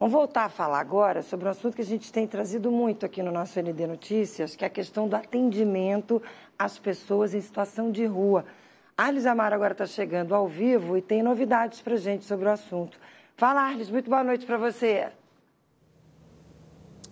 Vamos voltar a falar agora sobre um assunto que a gente tem trazido muito aqui no nosso ND Notícias, que é a questão do atendimento às pessoas em situação de rua. Arles Amaro agora está chegando ao vivo e tem novidades para gente sobre o assunto. Fala, Arles, muito boa noite para você.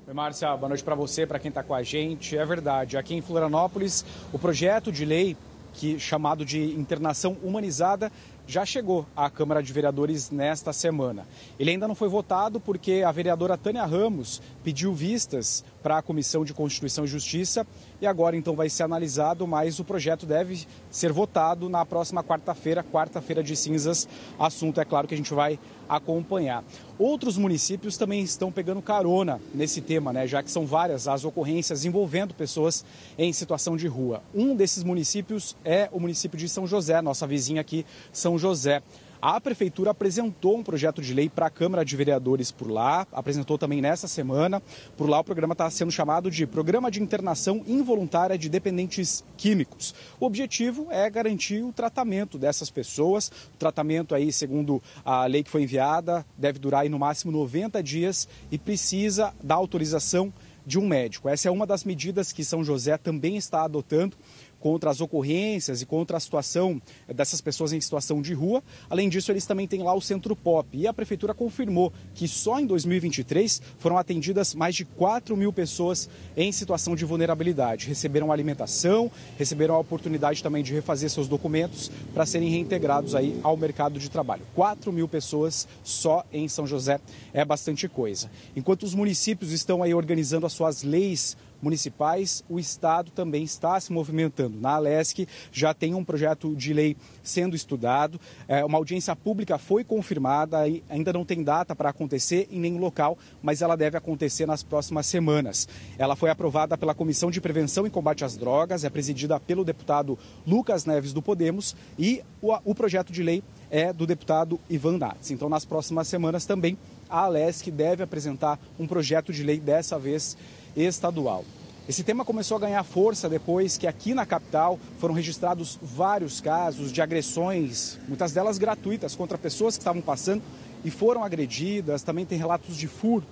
Oi, Márcia, boa noite para você, para quem está com a gente. É verdade, aqui em Florianópolis, o projeto de lei que chamado de internação humanizada já chegou à Câmara de Vereadores nesta semana. Ele ainda não foi votado porque a vereadora Tânia Ramos pediu vistas para a Comissão de Constituição e Justiça e agora então vai ser analisado, mas o projeto deve ser votado na próxima quarta-feira, quarta-feira de cinzas. Assunto, é claro, que a gente vai acompanhar. Outros municípios também estão pegando carona nesse tema, né? Já que são várias as ocorrências envolvendo pessoas em situação de rua. Um desses municípios é o município de São José, nossa vizinha aqui, São José. A prefeitura apresentou um projeto de lei para a Câmara de Vereadores por lá, apresentou também nessa semana. Por lá, o programa está sendo chamado de Programa de Internação Involuntária de Dependentes Químicos. O objetivo é garantir o tratamento dessas pessoas. O tratamento, aí, segundo a lei que foi enviada, deve durar aí, no máximo 90 dias e precisa da autorização de um médico. Essa é uma das medidas que São José também está adotando contra as ocorrências e contra a situação dessas pessoas em situação de rua. Além disso, eles também têm lá o Centro Pop. E a Prefeitura confirmou que só em 2023 foram atendidas mais de 4 mil pessoas em situação de vulnerabilidade. Receberam alimentação, receberam a oportunidade também de refazer seus documentos para serem reintegrados aí ao mercado de trabalho. 4 mil pessoas só em São José é bastante coisa. Enquanto os municípios estão aí organizando as suas leis municipais, o Estado também está se movimentando. Na Alesc já tem um projeto de lei sendo estudado, é, uma audiência pública foi confirmada, ainda não tem data para acontecer em nenhum local, mas ela deve acontecer nas próximas semanas. Ela foi aprovada pela Comissão de Prevenção e Combate às Drogas, é presidida pelo deputado Lucas Neves do Podemos e o, o projeto de lei é do deputado Ivan Nats. Então, nas próximas semanas também, a Alesc deve apresentar um projeto de lei, dessa vez estadual. Esse tema começou a ganhar força depois que aqui na capital foram registrados vários casos de agressões, muitas delas gratuitas, contra pessoas que estavam passando e foram agredidas. Também tem relatos de furto,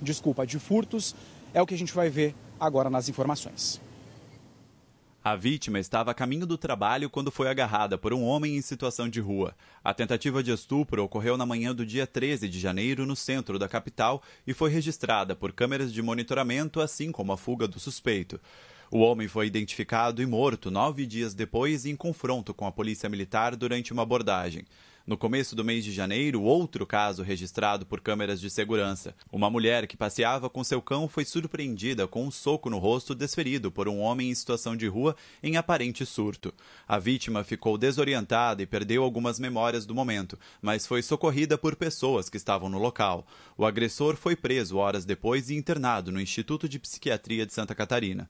desculpa, de furtos. É o que a gente vai ver agora nas informações. A vítima estava a caminho do trabalho quando foi agarrada por um homem em situação de rua. A tentativa de estupro ocorreu na manhã do dia 13 de janeiro no centro da capital e foi registrada por câmeras de monitoramento, assim como a fuga do suspeito. O homem foi identificado e morto nove dias depois em confronto com a polícia militar durante uma abordagem. No começo do mês de janeiro, outro caso registrado por câmeras de segurança. Uma mulher que passeava com seu cão foi surpreendida com um soco no rosto desferido por um homem em situação de rua em aparente surto. A vítima ficou desorientada e perdeu algumas memórias do momento, mas foi socorrida por pessoas que estavam no local. O agressor foi preso horas depois e internado no Instituto de Psiquiatria de Santa Catarina.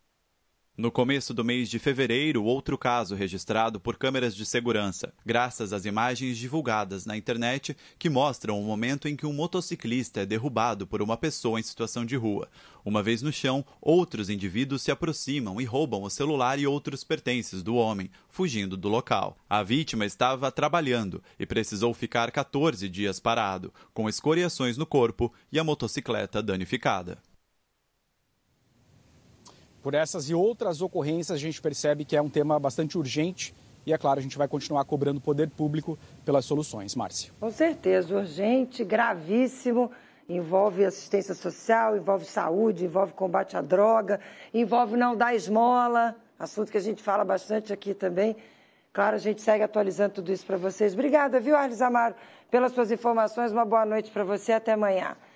No começo do mês de fevereiro, outro caso registrado por câmeras de segurança, graças às imagens divulgadas na internet que mostram o momento em que um motociclista é derrubado por uma pessoa em situação de rua. Uma vez no chão, outros indivíduos se aproximam e roubam o celular e outros pertences do homem, fugindo do local. A vítima estava trabalhando e precisou ficar 14 dias parado, com escoriações no corpo e a motocicleta danificada. Por essas e outras ocorrências, a gente percebe que é um tema bastante urgente e, é claro, a gente vai continuar cobrando o poder público pelas soluções. Márcia. Com certeza, urgente, gravíssimo. Envolve assistência social, envolve saúde, envolve combate à droga, envolve não dar esmola, assunto que a gente fala bastante aqui também. Claro, a gente segue atualizando tudo isso para vocês. Obrigada, viu, Arles Amaro, pelas suas informações. Uma boa noite para você. Até amanhã.